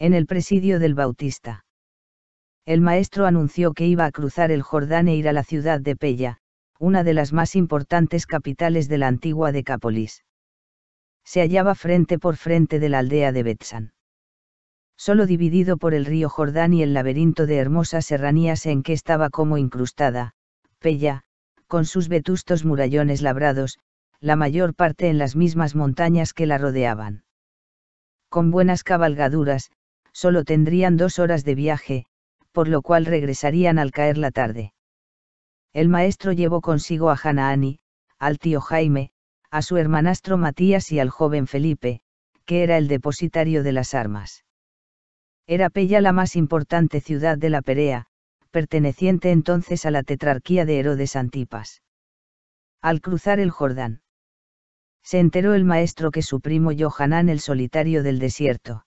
en el presidio del Bautista. El maestro anunció que iba a cruzar el Jordán e ir a la ciudad de Pella, una de las más importantes capitales de la antigua Decápolis. Se hallaba frente por frente de la aldea de Betsan. Solo dividido por el río Jordán y el laberinto de hermosas serranías en que estaba como incrustada, Pella, con sus vetustos murallones labrados, la mayor parte en las mismas montañas que la rodeaban. Con buenas cabalgaduras, Solo tendrían dos horas de viaje, por lo cual regresarían al caer la tarde. El maestro llevó consigo a Hanaani, al tío Jaime, a su hermanastro Matías y al joven Felipe, que era el depositario de las armas. Era Pella la más importante ciudad de la Perea, perteneciente entonces a la tetrarquía de Herodes Antipas. Al cruzar el Jordán, se enteró el maestro que su primo Johanán el solitario del desierto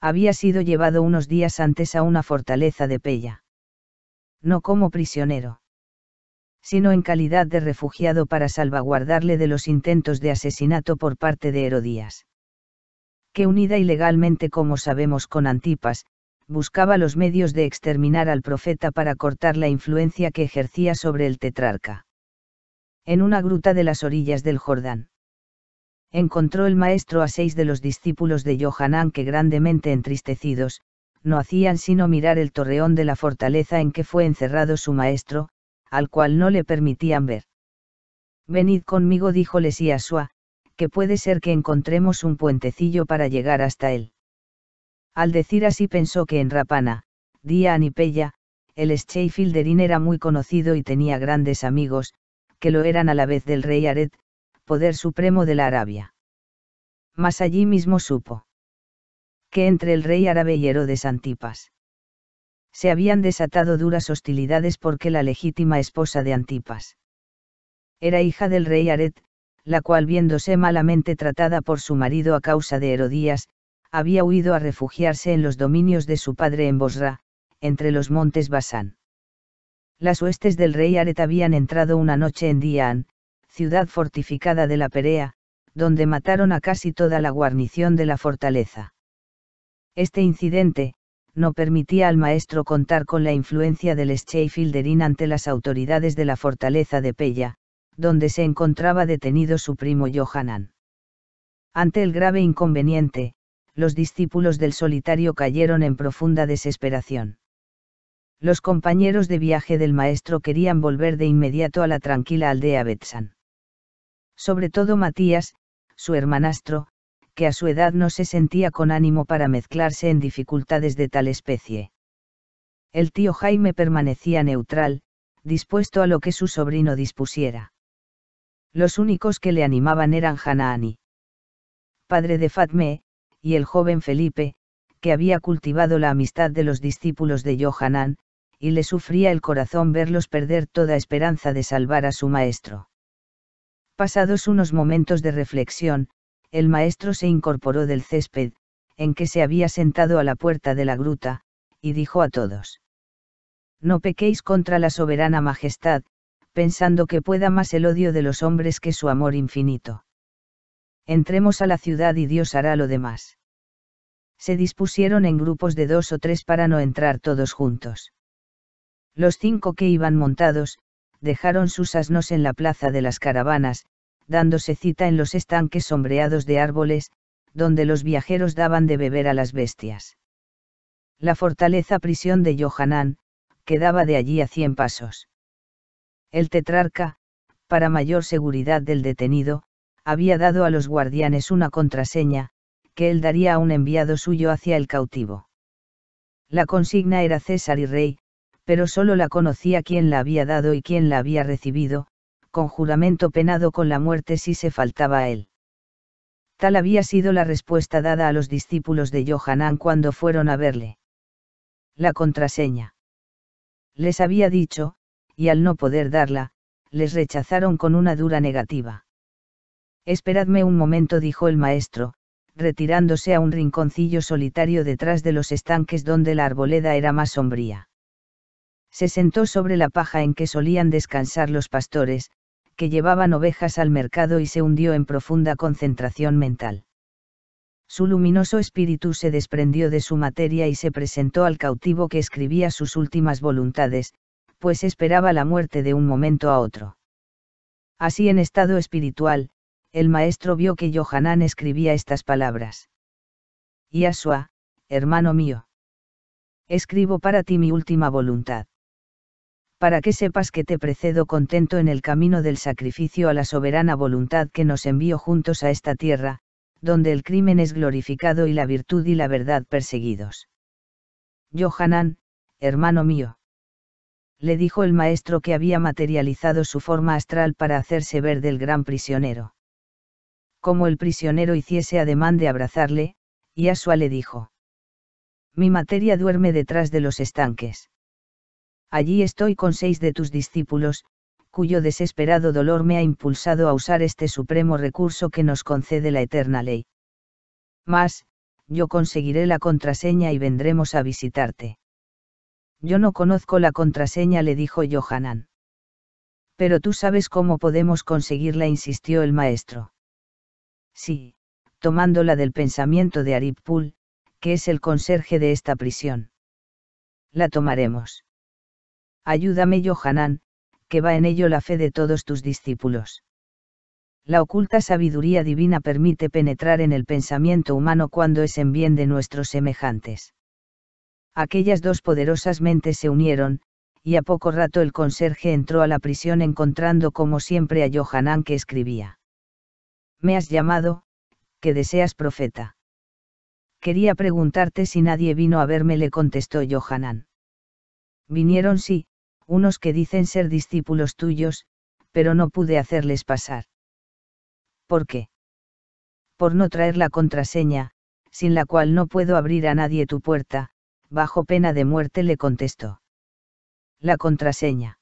había sido llevado unos días antes a una fortaleza de Pella. No como prisionero sino en calidad de refugiado para salvaguardarle de los intentos de asesinato por parte de Herodías. Que unida ilegalmente como sabemos con Antipas, buscaba los medios de exterminar al profeta para cortar la influencia que ejercía sobre el tetrarca. En una gruta de las orillas del Jordán encontró el maestro a seis de los discípulos de Johanán que grandemente entristecidos, no hacían sino mirar el torreón de la fortaleza en que fue encerrado su maestro, al cual no le permitían ver. Venid conmigo, dijo suá, que puede ser que encontremos un puentecillo para llegar hasta él. Al decir así pensó que en Rapana, Día Anipella, el Scheifilderin era muy conocido y tenía grandes amigos, que lo eran a la vez del rey Aret, poder supremo de la Arabia. Mas allí mismo supo que entre el rey árabe y Herodes Antipas se habían desatado duras hostilidades porque la legítima esposa de Antipas era hija del rey Aret, la cual viéndose malamente tratada por su marido a causa de Herodías, había huido a refugiarse en los dominios de su padre en Bosra, entre los montes Basán. Las huestes del rey Aret habían entrado una noche en Dian, ciudad fortificada de la Perea, donde mataron a casi toda la guarnición de la fortaleza. Este incidente, no permitía al maestro contar con la influencia del Scheyfilderin ante las autoridades de la fortaleza de Pella, donde se encontraba detenido su primo Johanan. Ante el grave inconveniente, los discípulos del solitario cayeron en profunda desesperación. Los compañeros de viaje del maestro querían volver de inmediato a la tranquila aldea Betsan sobre todo Matías, su hermanastro, que a su edad no se sentía con ánimo para mezclarse en dificultades de tal especie. El tío Jaime permanecía neutral, dispuesto a lo que su sobrino dispusiera. Los únicos que le animaban eran Hanaani, padre de Fatme, y el joven Felipe, que había cultivado la amistad de los discípulos de Johanan, y le sufría el corazón verlos perder toda esperanza de salvar a su maestro. Pasados unos momentos de reflexión, el maestro se incorporó del césped, en que se había sentado a la puerta de la gruta, y dijo a todos. No pequéis contra la soberana majestad, pensando que pueda más el odio de los hombres que su amor infinito. Entremos a la ciudad y Dios hará lo demás. Se dispusieron en grupos de dos o tres para no entrar todos juntos. Los cinco que iban montados, dejaron sus asnos en la plaza de las caravanas, dándose cita en los estanques sombreados de árboles, donde los viajeros daban de beber a las bestias. La fortaleza prisión de Johanán, quedaba de allí a cien pasos. El tetrarca, para mayor seguridad del detenido, había dado a los guardianes una contraseña, que él daría a un enviado suyo hacia el cautivo. La consigna era César y Rey, pero solo la conocía quien la había dado y quien la había recibido, con juramento penado con la muerte si se faltaba a él. Tal había sido la respuesta dada a los discípulos de Johanán cuando fueron a verle. La contraseña. Les había dicho, y al no poder darla, les rechazaron con una dura negativa. Esperadme un momento, dijo el maestro, retirándose a un rinconcillo solitario detrás de los estanques donde la arboleda era más sombría se sentó sobre la paja en que solían descansar los pastores, que llevaban ovejas al mercado y se hundió en profunda concentración mental. Su luminoso espíritu se desprendió de su materia y se presentó al cautivo que escribía sus últimas voluntades, pues esperaba la muerte de un momento a otro. Así en estado espiritual, el maestro vio que Johanán escribía estas palabras. Yasua, hermano mío. Escribo para ti mi última voluntad para que sepas que te precedo contento en el camino del sacrificio a la soberana voluntad que nos envió juntos a esta tierra, donde el crimen es glorificado y la virtud y la verdad perseguidos. Johanan, hermano mío. Le dijo el maestro que había materializado su forma astral para hacerse ver del gran prisionero. Como el prisionero hiciese ademán de abrazarle, Yasua le dijo. Mi materia duerme detrás de los estanques allí estoy con seis de tus discípulos, cuyo desesperado dolor me ha impulsado a usar este supremo recurso que nos concede la eterna ley. Mas, yo conseguiré la contraseña y vendremos a visitarte. Yo no conozco la contraseña, le dijo Johanan. Pero tú sabes cómo podemos conseguirla, insistió el maestro. Sí, tomándola del pensamiento de Aripul, que es el conserje de esta prisión. La tomaremos. Ayúdame Yohanan, que va en ello la fe de todos tus discípulos. La oculta sabiduría divina permite penetrar en el pensamiento humano cuando es en bien de nuestros semejantes. Aquellas dos poderosas mentes se unieron, y a poco rato el conserje entró a la prisión encontrando como siempre a Yohanan que escribía. Me has llamado, que deseas profeta. Quería preguntarte si nadie vino a verme, le contestó Johanán. Vinieron sí, unos que dicen ser discípulos tuyos, pero no pude hacerles pasar. ¿Por qué? Por no traer la contraseña, sin la cual no puedo abrir a nadie tu puerta, bajo pena de muerte le contestó. La contraseña.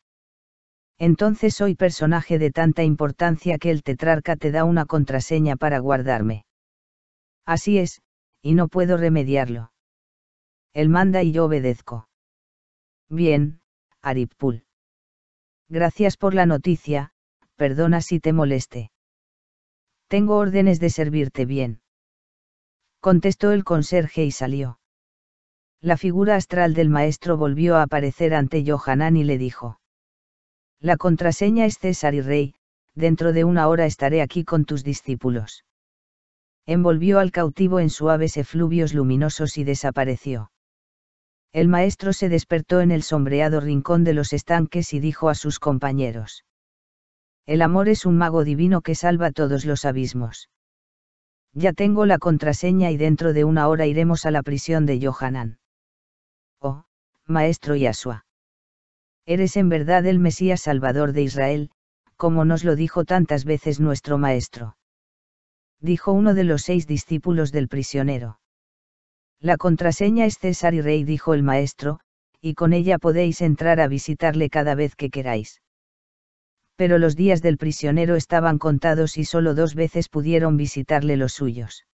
Entonces soy personaje de tanta importancia que el tetrarca te da una contraseña para guardarme. Así es, y no puedo remediarlo. Él manda y yo obedezco. Bien, Aripul. Gracias por la noticia, perdona si te moleste. Tengo órdenes de servirte bien. Contestó el conserje y salió. La figura astral del maestro volvió a aparecer ante Johanán y le dijo. La contraseña es César y Rey, dentro de una hora estaré aquí con tus discípulos. Envolvió al cautivo en suaves efluvios luminosos y desapareció el maestro se despertó en el sombreado rincón de los estanques y dijo a sus compañeros. El amor es un mago divino que salva todos los abismos. Ya tengo la contraseña y dentro de una hora iremos a la prisión de Johanan. Oh, maestro Yasua. Eres en verdad el Mesías Salvador de Israel, como nos lo dijo tantas veces nuestro maestro. Dijo uno de los seis discípulos del prisionero. La contraseña es César y Rey, dijo el maestro, y con ella podéis entrar a visitarle cada vez que queráis. Pero los días del prisionero estaban contados y solo dos veces pudieron visitarle los suyos.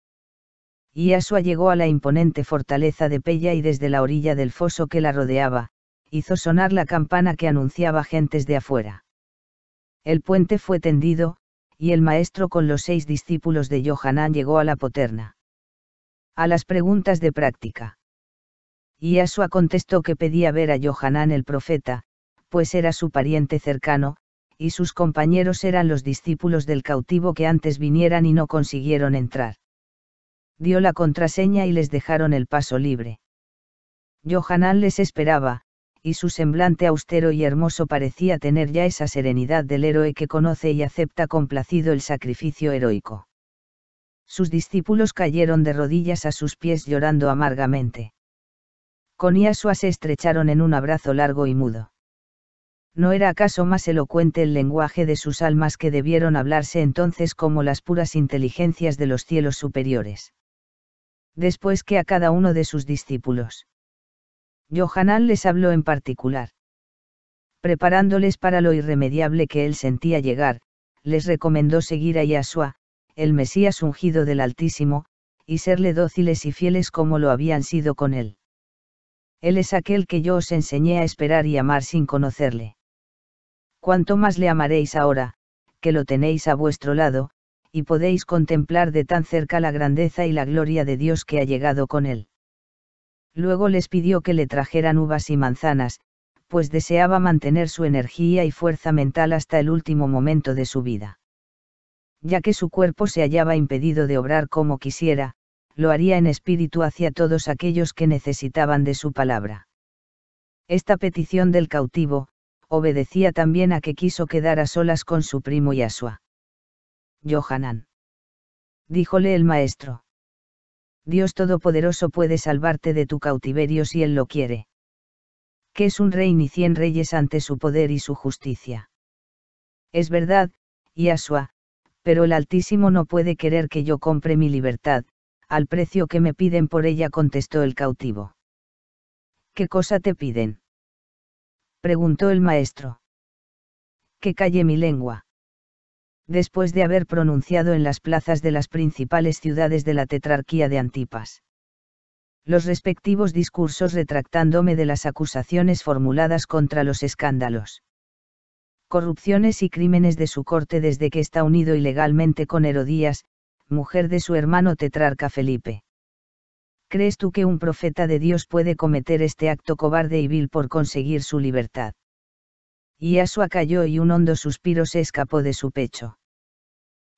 Y asua llegó a la imponente fortaleza de Pella y desde la orilla del foso que la rodeaba, hizo sonar la campana que anunciaba gentes de afuera. El puente fue tendido, y el maestro con los seis discípulos de Johanán llegó a la poterna a las preguntas de práctica. Y Asua contestó que pedía ver a Johanán el profeta, pues era su pariente cercano, y sus compañeros eran los discípulos del cautivo que antes vinieran y no consiguieron entrar. Dio la contraseña y les dejaron el paso libre. Johanán les esperaba, y su semblante austero y hermoso parecía tener ya esa serenidad del héroe que conoce y acepta complacido el sacrificio heroico. Sus discípulos cayeron de rodillas a sus pies llorando amargamente. Con Yashua se estrecharon en un abrazo largo y mudo. ¿No era acaso más elocuente el lenguaje de sus almas que debieron hablarse entonces como las puras inteligencias de los cielos superiores? Después que a cada uno de sus discípulos. Johanan les habló en particular. Preparándoles para lo irremediable que él sentía llegar, les recomendó seguir a Yashua el Mesías ungido del Altísimo, y serle dóciles y fieles como lo habían sido con él. Él es aquel que yo os enseñé a esperar y amar sin conocerle. Cuanto más le amaréis ahora, que lo tenéis a vuestro lado, y podéis contemplar de tan cerca la grandeza y la gloria de Dios que ha llegado con él. Luego les pidió que le trajeran uvas y manzanas, pues deseaba mantener su energía y fuerza mental hasta el último momento de su vida ya que su cuerpo se hallaba impedido de obrar como quisiera, lo haría en espíritu hacia todos aquellos que necesitaban de su palabra. Esta petición del cautivo, obedecía también a que quiso quedar a solas con su primo Yasua. Johanan. Díjole el maestro. Dios Todopoderoso puede salvarte de tu cautiverio si Él lo quiere. Que es un rey ni cien reyes ante su poder y su justicia. Es verdad, Yasua, pero el Altísimo no puede querer que yo compre mi libertad, al precio que me piden por ella, contestó el cautivo. ¿Qué cosa te piden? preguntó el maestro. Que calle mi lengua. Después de haber pronunciado en las plazas de las principales ciudades de la tetrarquía de Antipas los respectivos discursos retractándome de las acusaciones formuladas contra los escándalos corrupciones y crímenes de su corte desde que está unido ilegalmente con Herodías, mujer de su hermano tetrarca Felipe. ¿Crees tú que un profeta de Dios puede cometer este acto cobarde y vil por conseguir su libertad? Y Asua cayó y un hondo suspiro se escapó de su pecho.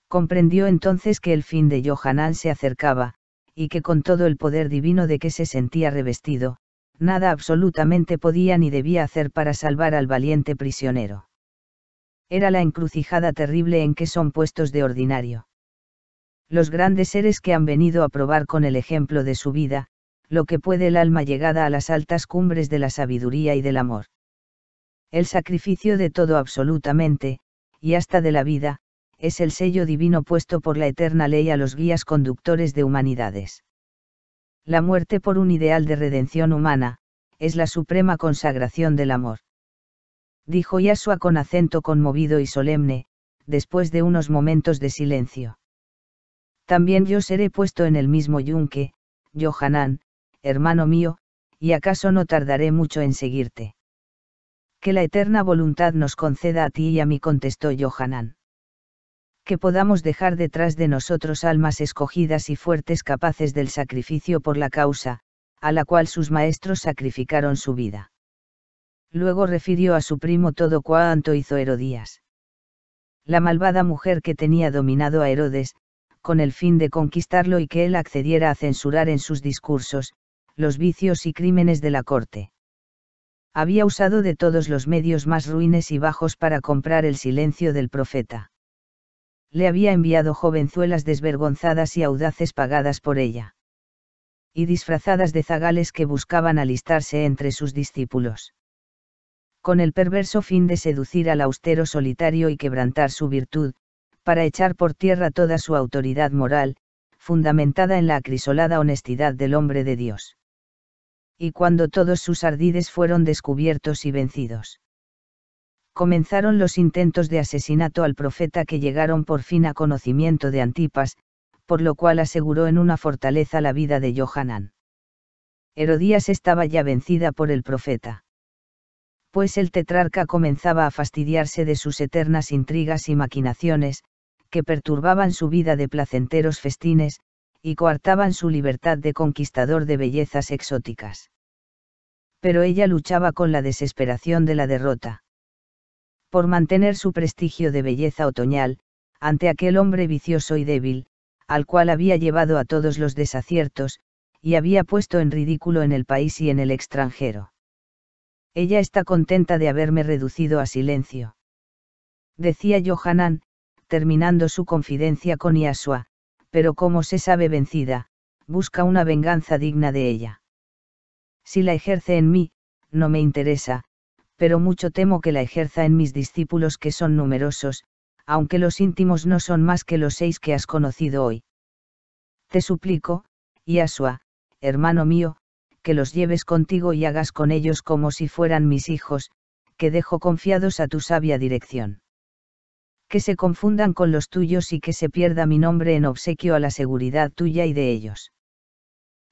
Comprendió entonces que el fin de Johanán se acercaba, y que con todo el poder divino de que se sentía revestido, nada absolutamente podía ni debía hacer para salvar al valiente prisionero era la encrucijada terrible en que son puestos de ordinario. Los grandes seres que han venido a probar con el ejemplo de su vida, lo que puede el alma llegada a las altas cumbres de la sabiduría y del amor. El sacrificio de todo absolutamente, y hasta de la vida, es el sello divino puesto por la eterna ley a los guías conductores de humanidades. La muerte por un ideal de redención humana, es la suprema consagración del amor dijo Yasua con acento conmovido y solemne, después de unos momentos de silencio. También yo seré puesto en el mismo yunque, Johanán, hermano mío, y acaso no tardaré mucho en seguirte. Que la eterna voluntad nos conceda a ti y a mí, contestó Johanán. Que podamos dejar detrás de nosotros almas escogidas y fuertes capaces del sacrificio por la causa, a la cual sus maestros sacrificaron su vida. Luego refirió a su primo todo cuanto hizo Herodías. La malvada mujer que tenía dominado a Herodes, con el fin de conquistarlo y que él accediera a censurar en sus discursos, los vicios y crímenes de la corte. Había usado de todos los medios más ruines y bajos para comprar el silencio del profeta. Le había enviado jovenzuelas desvergonzadas y audaces pagadas por ella. Y disfrazadas de zagales que buscaban alistarse entre sus discípulos con el perverso fin de seducir al austero solitario y quebrantar su virtud, para echar por tierra toda su autoridad moral, fundamentada en la acrisolada honestidad del hombre de Dios. Y cuando todos sus ardides fueron descubiertos y vencidos. Comenzaron los intentos de asesinato al profeta que llegaron por fin a conocimiento de Antipas, por lo cual aseguró en una fortaleza la vida de Johanan. Herodías estaba ya vencida por el profeta pues el tetrarca comenzaba a fastidiarse de sus eternas intrigas y maquinaciones, que perturbaban su vida de placenteros festines, y coartaban su libertad de conquistador de bellezas exóticas. Pero ella luchaba con la desesperación de la derrota. Por mantener su prestigio de belleza otoñal, ante aquel hombre vicioso y débil, al cual había llevado a todos los desaciertos, y había puesto en ridículo en el país y en el extranjero. Ella está contenta de haberme reducido a silencio. Decía Johanan, terminando su confidencia con Yasua, pero como se sabe vencida, busca una venganza digna de ella. Si la ejerce en mí, no me interesa, pero mucho temo que la ejerza en mis discípulos que son numerosos, aunque los íntimos no son más que los seis que has conocido hoy. Te suplico, Yasua, hermano mío, que los lleves contigo y hagas con ellos como si fueran mis hijos, que dejo confiados a tu sabia dirección. Que se confundan con los tuyos y que se pierda mi nombre en obsequio a la seguridad tuya y de ellos.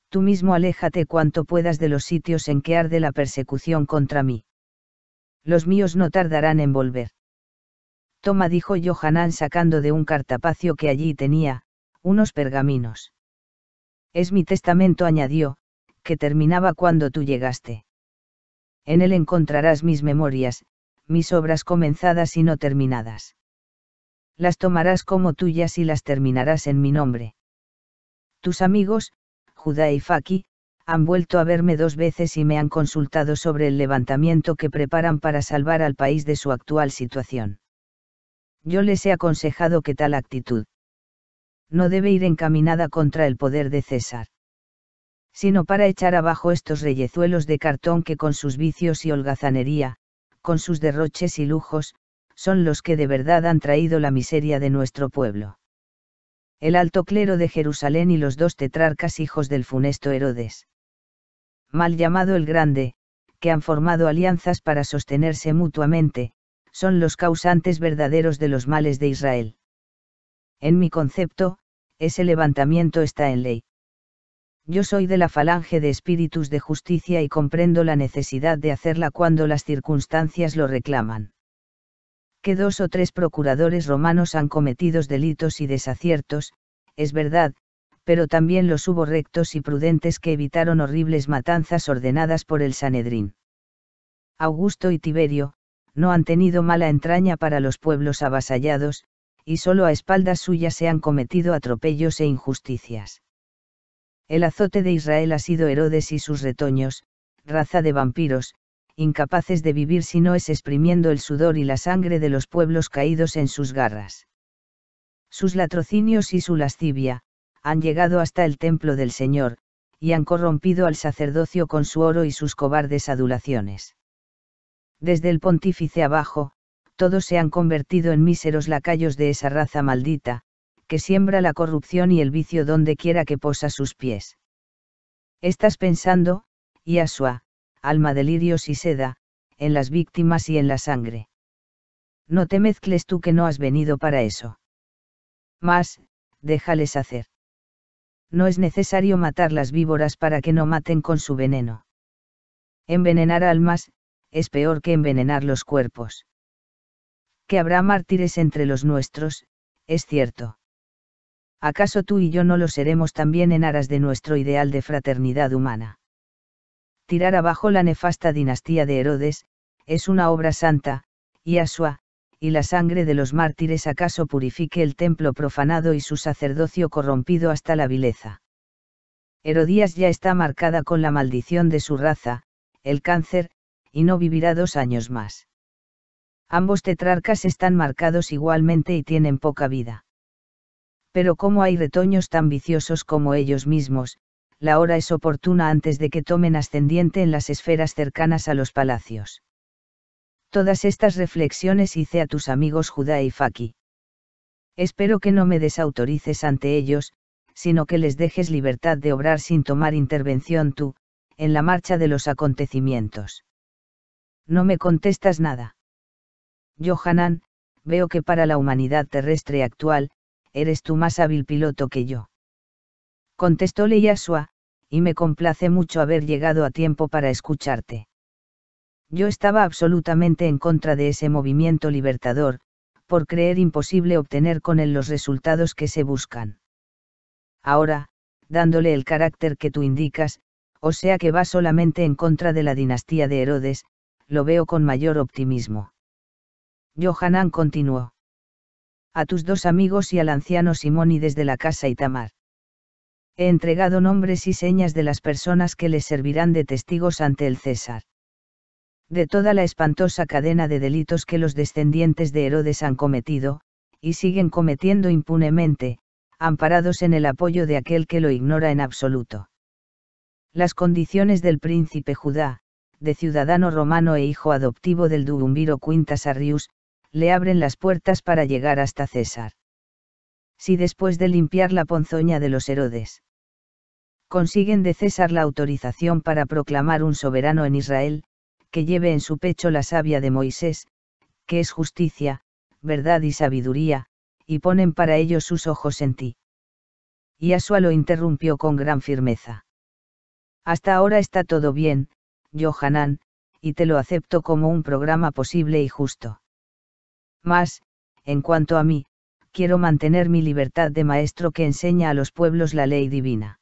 Tú mismo aléjate cuanto puedas de los sitios en que arde la persecución contra mí. Los míos no tardarán en volver. Toma, dijo Johanán sacando de un cartapacio que allí tenía, unos pergaminos. Es mi testamento, añadió, que terminaba cuando tú llegaste. En él encontrarás mis memorias, mis obras comenzadas y no terminadas. Las tomarás como tuyas y las terminarás en mi nombre. Tus amigos, Judá y Faki, han vuelto a verme dos veces y me han consultado sobre el levantamiento que preparan para salvar al país de su actual situación. Yo les he aconsejado que tal actitud no debe ir encaminada contra el poder de César sino para echar abajo estos reyezuelos de cartón que con sus vicios y holgazanería, con sus derroches y lujos, son los que de verdad han traído la miseria de nuestro pueblo. El alto clero de Jerusalén y los dos tetrarcas hijos del funesto Herodes. Mal llamado el Grande, que han formado alianzas para sostenerse mutuamente, son los causantes verdaderos de los males de Israel. En mi concepto, ese levantamiento está en ley yo soy de la falange de espíritus de justicia y comprendo la necesidad de hacerla cuando las circunstancias lo reclaman. Que dos o tres procuradores romanos han cometido delitos y desaciertos, es verdad, pero también los hubo rectos y prudentes que evitaron horribles matanzas ordenadas por el Sanedrín. Augusto y Tiberio, no han tenido mala entraña para los pueblos avasallados, y solo a espaldas suyas se han cometido atropellos e injusticias el azote de Israel ha sido Herodes y sus retoños, raza de vampiros, incapaces de vivir si no es exprimiendo el sudor y la sangre de los pueblos caídos en sus garras. Sus latrocinios y su lascivia, han llegado hasta el templo del Señor, y han corrompido al sacerdocio con su oro y sus cobardes adulaciones. Desde el pontífice abajo, todos se han convertido en míseros lacayos de esa raza maldita, que siembra la corrupción y el vicio donde quiera que posa sus pies. Estás pensando, Yasua, alma de lirios y seda, en las víctimas y en la sangre. No te mezcles tú que no has venido para eso. Mas, déjales hacer. No es necesario matar las víboras para que no maten con su veneno. Envenenar almas, es peor que envenenar los cuerpos. Que habrá mártires entre los nuestros, es cierto. ¿acaso tú y yo no lo seremos también en aras de nuestro ideal de fraternidad humana? Tirar abajo la nefasta dinastía de Herodes, es una obra santa, y Asua, y la sangre de los mártires acaso purifique el templo profanado y su sacerdocio corrompido hasta la vileza. Herodías ya está marcada con la maldición de su raza, el cáncer, y no vivirá dos años más. Ambos tetrarcas están marcados igualmente y tienen poca vida. Pero como hay retoños tan viciosos como ellos mismos, la hora es oportuna antes de que tomen ascendiente en las esferas cercanas a los palacios. Todas estas reflexiones hice a tus amigos Judá y Faki. Espero que no me desautorices ante ellos, sino que les dejes libertad de obrar sin tomar intervención tú, en la marcha de los acontecimientos. No me contestas nada. Johanan, veo que para la humanidad terrestre actual, eres tú más hábil piloto que yo. contestó Yasua, y me complace mucho haber llegado a tiempo para escucharte. Yo estaba absolutamente en contra de ese movimiento libertador, por creer imposible obtener con él los resultados que se buscan. Ahora, dándole el carácter que tú indicas, o sea que va solamente en contra de la dinastía de Herodes, lo veo con mayor optimismo. Johanan continuó a tus dos amigos y al anciano Simón y desde la casa Itamar. He entregado nombres y señas de las personas que les servirán de testigos ante el César. De toda la espantosa cadena de delitos que los descendientes de Herodes han cometido, y siguen cometiendo impunemente, amparados en el apoyo de aquel que lo ignora en absoluto. Las condiciones del príncipe Judá, de ciudadano romano e hijo adoptivo del Dugumbiro Quintas Arrius, le abren las puertas para llegar hasta César. Si después de limpiar la ponzoña de los Herodes, consiguen de César la autorización para proclamar un soberano en Israel, que lleve en su pecho la savia de Moisés, que es justicia, verdad y sabiduría, y ponen para ello sus ojos en ti. Y Asua lo interrumpió con gran firmeza. Hasta ahora está todo bien, Hanán, y te lo acepto como un programa posible y justo. Mas, en cuanto a mí, quiero mantener mi libertad de maestro que enseña a los pueblos la ley divina.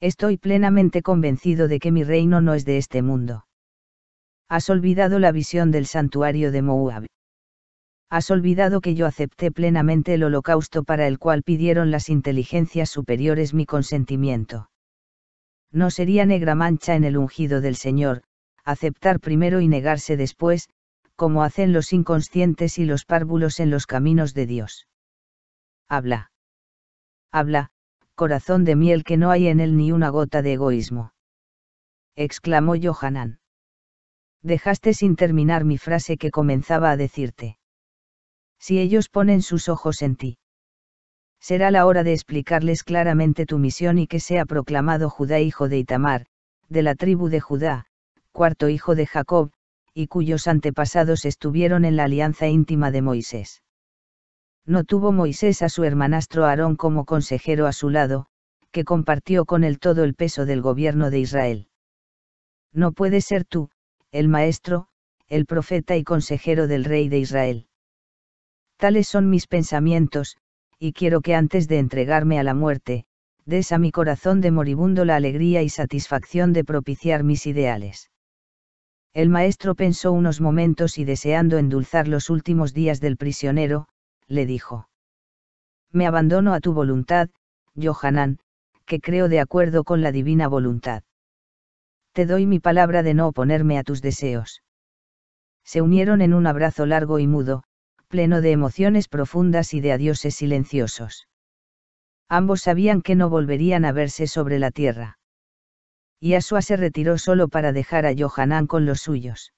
Estoy plenamente convencido de que mi reino no es de este mundo. Has olvidado la visión del santuario de Moab. Has olvidado que yo acepté plenamente el holocausto para el cual pidieron las inteligencias superiores mi consentimiento. No sería negra mancha en el ungido del Señor, aceptar primero y negarse después, como hacen los inconscientes y los párvulos en los caminos de Dios. Habla. Habla, corazón de miel que no hay en él ni una gota de egoísmo. Exclamó Johanan. Dejaste sin terminar mi frase que comenzaba a decirte. Si ellos ponen sus ojos en ti. Será la hora de explicarles claramente tu misión y que sea proclamado Judá hijo de Itamar, de la tribu de Judá, cuarto hijo de Jacob, y cuyos antepasados estuvieron en la alianza íntima de Moisés. No tuvo Moisés a su hermanastro Aarón como consejero a su lado, que compartió con él todo el peso del gobierno de Israel. No puedes ser tú, el maestro, el profeta y consejero del rey de Israel. Tales son mis pensamientos, y quiero que antes de entregarme a la muerte, des a mi corazón de moribundo la alegría y satisfacción de propiciar mis ideales. El maestro pensó unos momentos y deseando endulzar los últimos días del prisionero, le dijo. Me abandono a tu voluntad, Johanan, que creo de acuerdo con la divina voluntad. Te doy mi palabra de no oponerme a tus deseos. Se unieron en un abrazo largo y mudo, pleno de emociones profundas y de adioses silenciosos. Ambos sabían que no volverían a verse sobre la tierra y se retiró solo para dejar a Johanan con los suyos.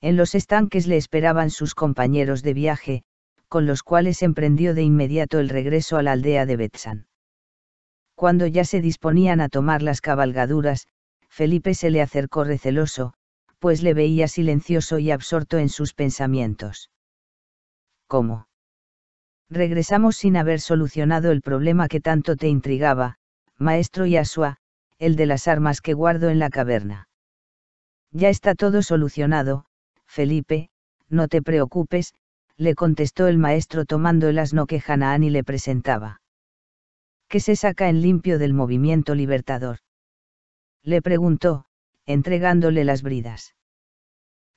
En los estanques le esperaban sus compañeros de viaje, con los cuales emprendió de inmediato el regreso a la aldea de Betsan. Cuando ya se disponían a tomar las cabalgaduras, Felipe se le acercó receloso, pues le veía silencioso y absorto en sus pensamientos. ¿Cómo? Regresamos sin haber solucionado el problema que tanto te intrigaba, maestro Yasua, el de las armas que guardo en la caverna. Ya está todo solucionado, Felipe, no te preocupes, le contestó el maestro tomando el asno que Hanaani le presentaba. ¿Qué se saca en limpio del movimiento libertador? Le preguntó, entregándole las bridas.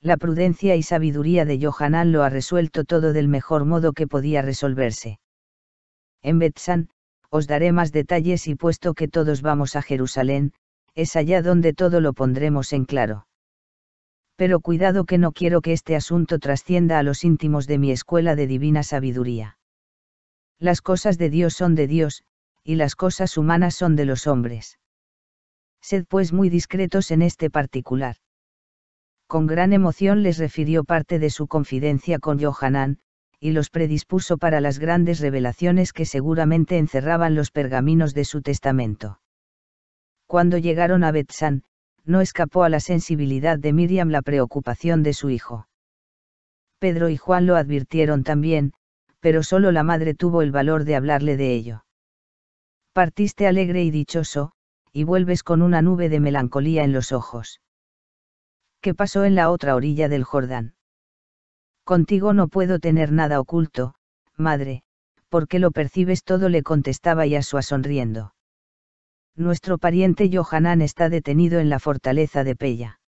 La prudencia y sabiduría de Johanan lo ha resuelto todo del mejor modo que podía resolverse. En Betzan, os daré más detalles y puesto que todos vamos a Jerusalén, es allá donde todo lo pondremos en claro. Pero cuidado que no quiero que este asunto trascienda a los íntimos de mi escuela de divina sabiduría. Las cosas de Dios son de Dios, y las cosas humanas son de los hombres. Sed pues muy discretos en este particular. Con gran emoción les refirió parte de su confidencia con Johanán, y los predispuso para las grandes revelaciones que seguramente encerraban los pergaminos de su testamento. Cuando llegaron a bethsan no escapó a la sensibilidad de Miriam la preocupación de su hijo. Pedro y Juan lo advirtieron también, pero solo la madre tuvo el valor de hablarle de ello. Partiste alegre y dichoso, y vuelves con una nube de melancolía en los ojos. ¿Qué pasó en la otra orilla del Jordán? Contigo no puedo tener nada oculto, madre, porque lo percibes todo le contestaba Yasua sonriendo. Nuestro pariente Johanan está detenido en la fortaleza de Pella.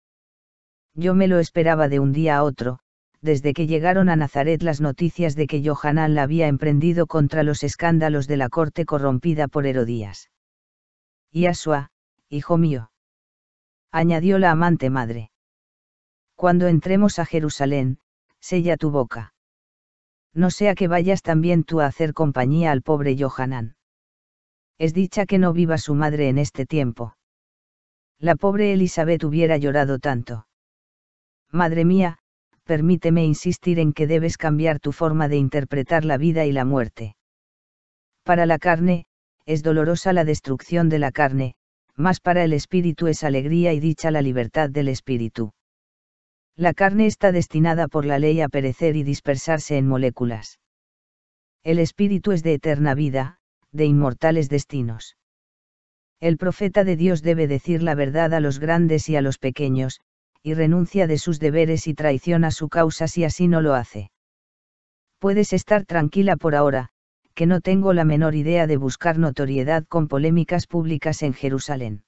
Yo me lo esperaba de un día a otro, desde que llegaron a Nazaret las noticias de que Johanan la había emprendido contra los escándalos de la corte corrompida por Herodías. Yasua, hijo mío. Añadió la amante madre. Cuando entremos a Jerusalén, sella tu boca. No sea que vayas también tú a hacer compañía al pobre Johanán. Es dicha que no viva su madre en este tiempo. La pobre Elizabeth hubiera llorado tanto. Madre mía, permíteme insistir en que debes cambiar tu forma de interpretar la vida y la muerte. Para la carne, es dolorosa la destrucción de la carne, más para el espíritu es alegría y dicha la libertad del espíritu la carne está destinada por la ley a perecer y dispersarse en moléculas. El espíritu es de eterna vida, de inmortales destinos. El profeta de Dios debe decir la verdad a los grandes y a los pequeños, y renuncia de sus deberes y traiciona su causa si así no lo hace. Puedes estar tranquila por ahora, que no tengo la menor idea de buscar notoriedad con polémicas públicas en Jerusalén.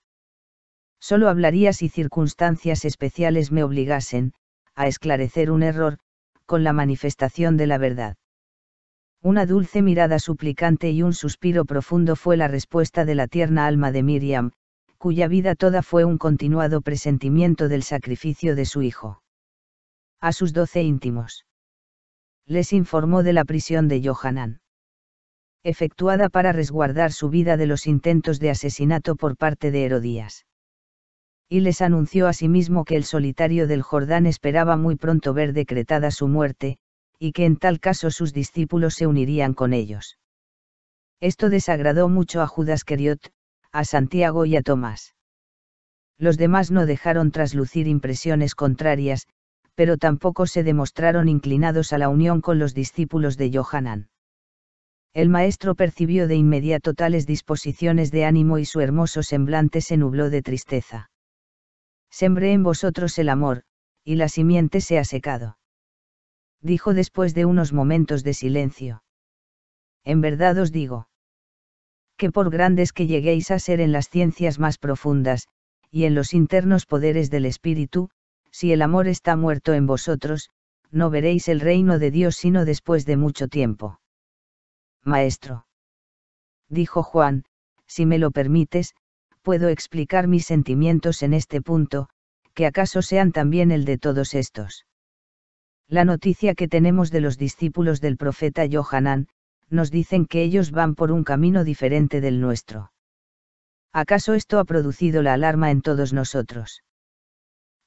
Solo hablaría si circunstancias especiales me obligasen, a esclarecer un error, con la manifestación de la verdad. Una dulce mirada suplicante y un suspiro profundo fue la respuesta de la tierna alma de Miriam, cuya vida toda fue un continuado presentimiento del sacrificio de su hijo. A sus doce íntimos. Les informó de la prisión de Johanan. Efectuada para resguardar su vida de los intentos de asesinato por parte de Herodías y les anunció mismo que el solitario del Jordán esperaba muy pronto ver decretada su muerte, y que en tal caso sus discípulos se unirían con ellos. Esto desagradó mucho a Judas Keriot, a Santiago y a Tomás. Los demás no dejaron traslucir impresiones contrarias, pero tampoco se demostraron inclinados a la unión con los discípulos de Johanan. El maestro percibió de inmediato tales disposiciones de ánimo y su hermoso semblante se nubló de tristeza. Sembré en vosotros el amor, y la simiente se ha secado. Dijo después de unos momentos de silencio. En verdad os digo. Que por grandes que lleguéis a ser en las ciencias más profundas, y en los internos poderes del Espíritu, si el amor está muerto en vosotros, no veréis el reino de Dios sino después de mucho tiempo. Maestro. Dijo Juan, si me lo permites, puedo explicar mis sentimientos en este punto, que acaso sean también el de todos estos. La noticia que tenemos de los discípulos del profeta Johanán, nos dicen que ellos van por un camino diferente del nuestro. ¿Acaso esto ha producido la alarma en todos nosotros?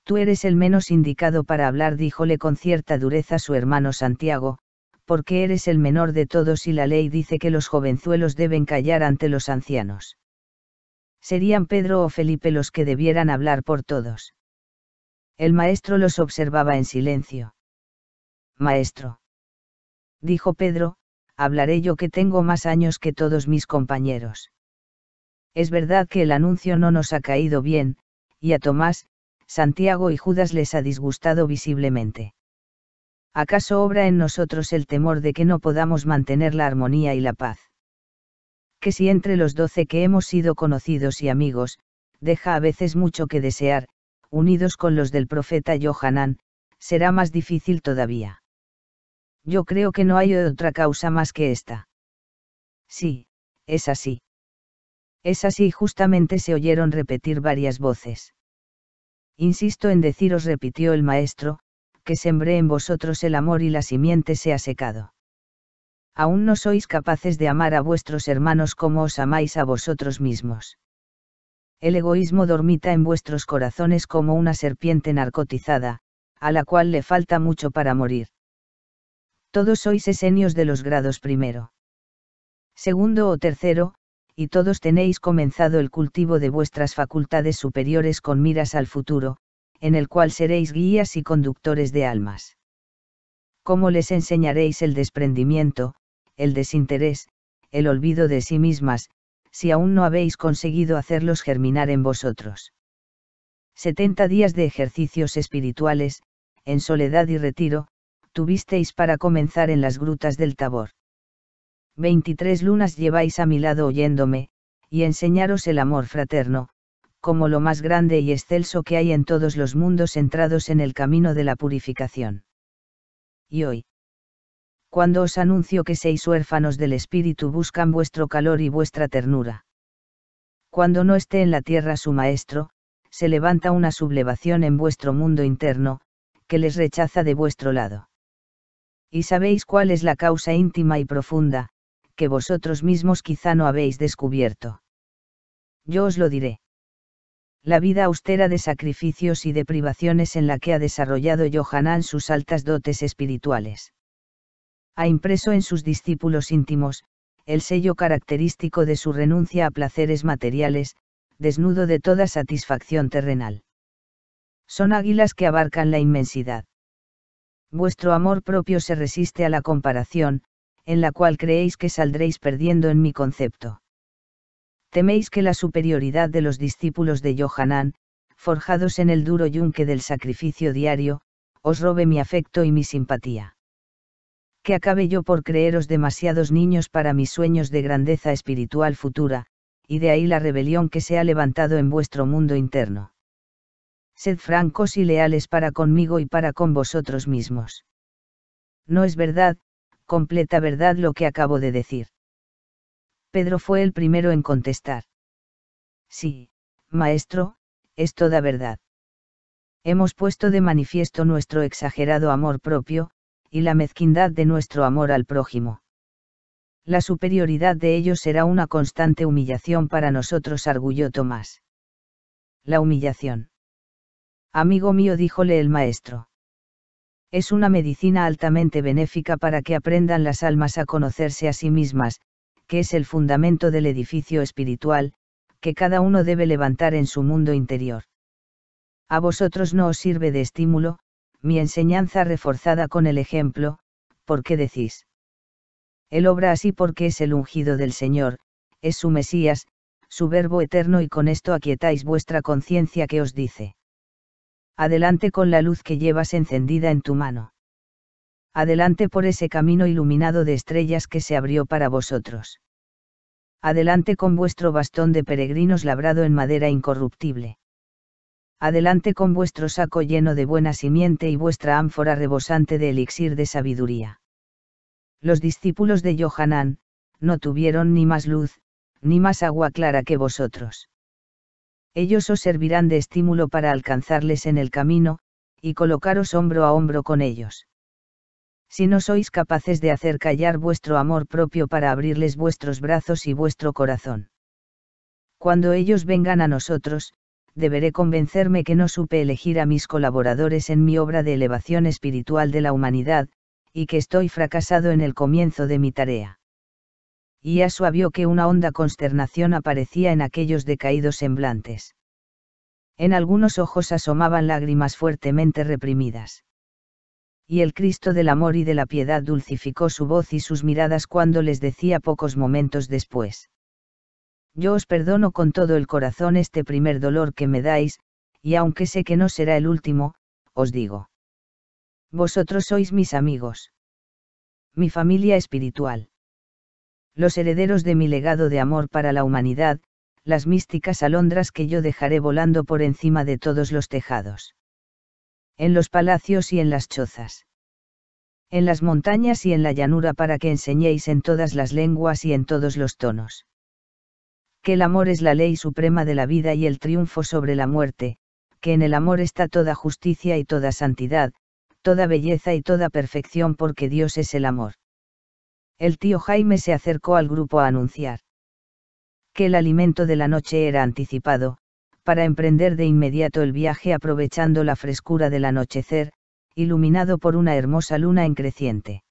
Tú eres el menos indicado para hablar, díjole con cierta dureza su hermano Santiago, porque eres el menor de todos y la ley dice que los jovenzuelos deben callar ante los ancianos serían Pedro o Felipe los que debieran hablar por todos. El maestro los observaba en silencio. Maestro. Dijo Pedro, hablaré yo que tengo más años que todos mis compañeros. Es verdad que el anuncio no nos ha caído bien, y a Tomás, Santiago y Judas les ha disgustado visiblemente. ¿Acaso obra en nosotros el temor de que no podamos mantener la armonía y la paz? que si entre los doce que hemos sido conocidos y amigos, deja a veces mucho que desear, unidos con los del profeta Johanan, será más difícil todavía. Yo creo que no hay otra causa más que esta. Sí, es así. Es así justamente se oyeron repetir varias voces. Insisto en deciros, repitió el maestro, que sembré en vosotros el amor y la simiente se ha secado aún no sois capaces de amar a vuestros hermanos como os amáis a vosotros mismos. El egoísmo dormita en vuestros corazones como una serpiente narcotizada, a la cual le falta mucho para morir. Todos sois esenios de los grados primero. Segundo o tercero, y todos tenéis comenzado el cultivo de vuestras facultades superiores con miras al futuro, en el cual seréis guías y conductores de almas. ¿Cómo les enseñaréis el desprendimiento, el desinterés, el olvido de sí mismas, si aún no habéis conseguido hacerlos germinar en vosotros. 70 días de ejercicios espirituales, en soledad y retiro, tuvisteis para comenzar en las grutas del Tabor. 23 lunas lleváis a mi lado oyéndome, y enseñaros el amor fraterno, como lo más grande y excelso que hay en todos los mundos entrados en el camino de la purificación. Y hoy, cuando os anuncio que seis huérfanos del Espíritu buscan vuestro calor y vuestra ternura. Cuando no esté en la tierra su Maestro, se levanta una sublevación en vuestro mundo interno, que les rechaza de vuestro lado. Y sabéis cuál es la causa íntima y profunda, que vosotros mismos quizá no habéis descubierto. Yo os lo diré. La vida austera de sacrificios y de privaciones en la que ha desarrollado Yohanan sus altas dotes espirituales ha impreso en sus discípulos íntimos, el sello característico de su renuncia a placeres materiales, desnudo de toda satisfacción terrenal. Son águilas que abarcan la inmensidad. Vuestro amor propio se resiste a la comparación, en la cual creéis que saldréis perdiendo en mi concepto. Teméis que la superioridad de los discípulos de Johanán, forjados en el duro yunque del sacrificio diario, os robe mi afecto y mi simpatía que acabe yo por creeros demasiados niños para mis sueños de grandeza espiritual futura, y de ahí la rebelión que se ha levantado en vuestro mundo interno. Sed francos y leales para conmigo y para con vosotros mismos. No es verdad, completa verdad lo que acabo de decir. Pedro fue el primero en contestar. Sí, maestro, es toda verdad. Hemos puesto de manifiesto nuestro exagerado amor propio, y la mezquindad de nuestro amor al prójimo. La superioridad de ellos será una constante humillación para nosotros, arguyó Tomás. La humillación. Amigo mío, díjole el maestro. Es una medicina altamente benéfica para que aprendan las almas a conocerse a sí mismas, que es el fundamento del edificio espiritual, que cada uno debe levantar en su mundo interior. A vosotros no os sirve de estímulo, mi enseñanza reforzada con el ejemplo, ¿por qué decís? Él obra así porque es el ungido del Señor, es su Mesías, su Verbo eterno y con esto aquietáis vuestra conciencia que os dice. Adelante con la luz que llevas encendida en tu mano. Adelante por ese camino iluminado de estrellas que se abrió para vosotros. Adelante con vuestro bastón de peregrinos labrado en madera incorruptible adelante con vuestro saco lleno de buena simiente y vuestra ánfora rebosante de elixir de sabiduría. Los discípulos de Johanán, no tuvieron ni más luz, ni más agua clara que vosotros. Ellos os servirán de estímulo para alcanzarles en el camino, y colocaros hombro a hombro con ellos. Si no sois capaces de hacer callar vuestro amor propio para abrirles vuestros brazos y vuestro corazón. Cuando ellos vengan a nosotros, deberé convencerme que no supe elegir a mis colaboradores en mi obra de elevación espiritual de la humanidad, y que estoy fracasado en el comienzo de mi tarea. Y Asua vio que una honda consternación aparecía en aquellos decaídos semblantes. En algunos ojos asomaban lágrimas fuertemente reprimidas. Y el Cristo del amor y de la piedad dulcificó su voz y sus miradas cuando les decía pocos momentos después yo os perdono con todo el corazón este primer dolor que me dais, y aunque sé que no será el último, os digo. Vosotros sois mis amigos. Mi familia espiritual. Los herederos de mi legado de amor para la humanidad, las místicas alondras que yo dejaré volando por encima de todos los tejados. En los palacios y en las chozas. En las montañas y en la llanura para que enseñéis en todas las lenguas y en todos los tonos que el amor es la ley suprema de la vida y el triunfo sobre la muerte, que en el amor está toda justicia y toda santidad, toda belleza y toda perfección porque Dios es el amor. El tío Jaime se acercó al grupo a anunciar que el alimento de la noche era anticipado, para emprender de inmediato el viaje aprovechando la frescura del anochecer, iluminado por una hermosa luna en creciente.